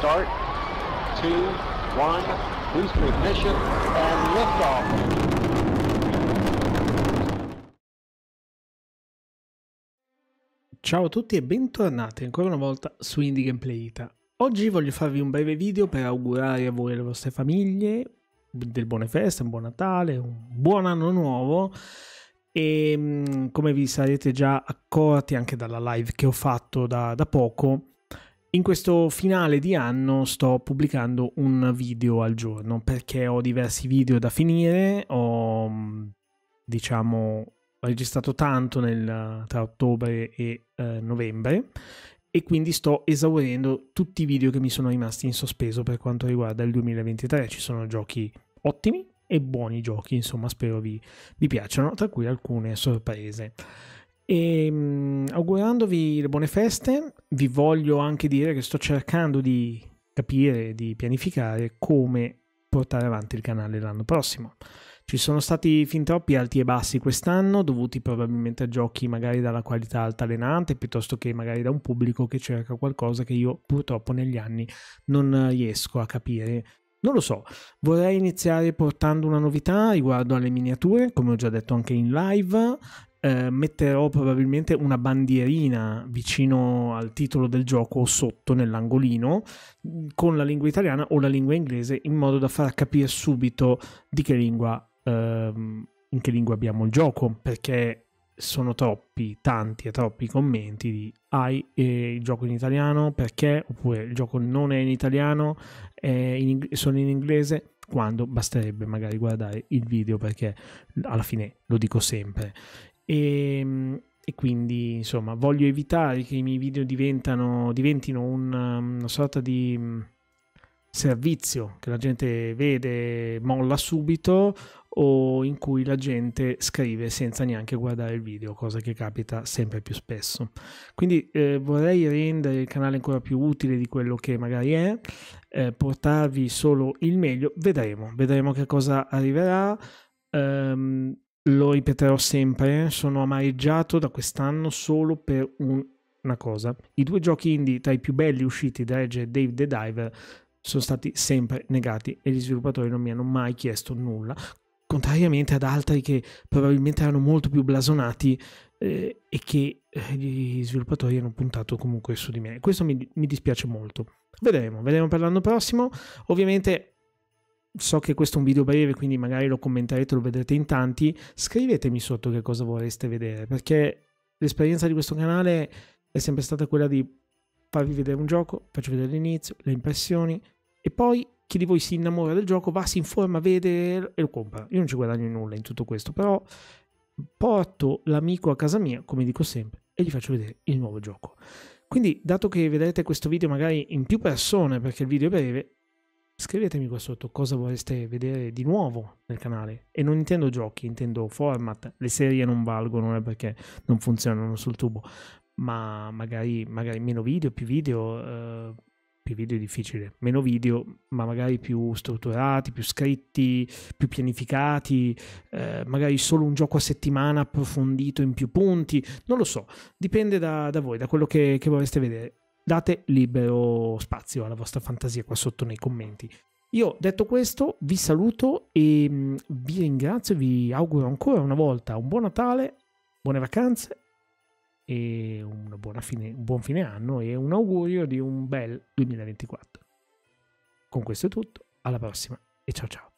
start, two, one, boost ignition, and liftoff. Ciao a tutti e bentornati ancora una volta su Indie Gameplay Ita. Oggi voglio farvi un breve video per augurare a voi e alle vostre famiglie del buone feste, un buon Natale, un buon anno nuovo e mm, come vi sarete già accorti anche dalla live che ho fatto da, da poco in questo finale di anno sto pubblicando un video al giorno perché ho diversi video da finire, ho diciamo registrato tanto nel, tra ottobre e eh, novembre e quindi sto esaurendo tutti i video che mi sono rimasti in sospeso per quanto riguarda il 2023. Ci sono giochi ottimi e buoni giochi, insomma spero vi, vi piacciono, tra cui alcune sorprese. E, mm, augurandovi le buone feste, vi voglio anche dire che sto cercando di capire, di pianificare come portare avanti il canale l'anno prossimo. Ci sono stati fin troppi alti e bassi quest'anno, dovuti probabilmente a giochi magari dalla qualità altalenante, piuttosto che magari da un pubblico che cerca qualcosa che io purtroppo negli anni non riesco a capire. Non lo so, vorrei iniziare portando una novità riguardo alle miniature, come ho già detto anche in live, eh, metterò probabilmente una bandierina vicino al titolo del gioco o sotto nell'angolino con la lingua italiana o la lingua inglese in modo da far capire subito di che lingua, ehm, in che lingua abbiamo il gioco perché sono troppi, tanti e troppi commenti di hai eh, il gioco in italiano perché oppure il gioco non è in italiano, è in, sono in inglese quando basterebbe magari guardare il video perché alla fine lo dico sempre e, ehm, e quindi, insomma, voglio evitare che i miei video diventino una, um, una sorta di mm, servizio che la gente vede, molla subito o in cui la gente scrive senza neanche guardare il video, cosa che capita sempre più spesso. Quindi eh, vorrei rendere il canale ancora più utile di quello che magari è, eh, portarvi solo il meglio, vedremo, vedremo che cosa arriverà. Um, lo ripeterò sempre, sono amareggiato da quest'anno solo per un, una cosa. I due giochi indie tra i più belli usciti da Edge e Dave the Diver sono stati sempre negati e gli sviluppatori non mi hanno mai chiesto nulla, contrariamente ad altri che probabilmente erano molto più blasonati eh, e che eh, gli sviluppatori hanno puntato comunque su di me. Questo mi, mi dispiace molto. Vedremo, vedremo per l'anno prossimo. Ovviamente so che questo è un video breve, quindi magari lo commenterete, lo vedrete in tanti, scrivetemi sotto che cosa vorreste vedere, perché l'esperienza di questo canale è sempre stata quella di farvi vedere un gioco, faccio vedere l'inizio, le impressioni e poi chi di voi si innamora del gioco va, si informa, vede e lo compra. Io non ci guadagno nulla in tutto questo, però porto l'amico a casa mia, come dico sempre, e gli faccio vedere il nuovo gioco. Quindi, dato che vedrete questo video magari in più persone, perché il video è breve, scrivetemi qua sotto cosa vorreste vedere di nuovo nel canale. E non intendo giochi, intendo format. Le serie non valgono, non eh, perché non funzionano sul tubo, ma magari, magari meno video, più video. Eh, più video è difficile, meno video, ma magari più strutturati, più scritti, più pianificati, eh, magari solo un gioco a settimana approfondito in più punti, non lo so, dipende da, da voi, da quello che, che vorreste vedere date libero spazio alla vostra fantasia qua sotto nei commenti. Io detto questo vi saluto e mm, vi ringrazio vi auguro ancora una volta un buon Natale, buone vacanze e fine, un buon fine anno e un augurio di un bel 2024. Con questo è tutto, alla prossima e ciao ciao.